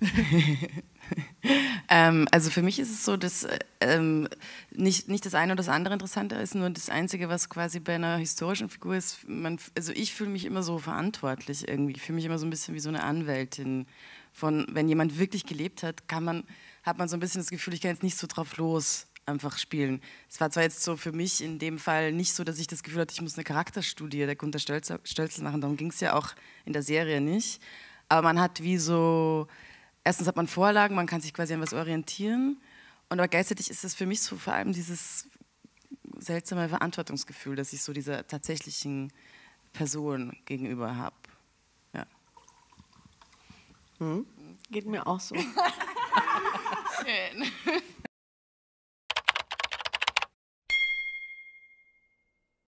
ähm, also für mich ist es so, dass ähm, nicht, nicht das eine oder das andere interessanter ist, nur das Einzige, was quasi bei einer historischen Figur ist, man, also ich fühle mich immer so verantwortlich irgendwie, ich fühle mich immer so ein bisschen wie so eine Anwältin von, wenn jemand wirklich gelebt hat, kann man, hat man so ein bisschen das Gefühl, ich kann jetzt nicht so drauf los einfach spielen. Es war zwar jetzt so für mich in dem Fall nicht so, dass ich das Gefühl hatte, ich muss eine Charakterstudie der Gunter Stölzel, machen, darum ging es ja auch in der Serie nicht, aber man hat wie so erstens hat man Vorlagen, man kann sich quasi an was orientieren. Und aber gleichzeitig ist es für mich so vor allem dieses seltsame Verantwortungsgefühl, dass ich so dieser tatsächlichen Person gegenüber habe. Ja. Hm? Geht mir auch so. Schön.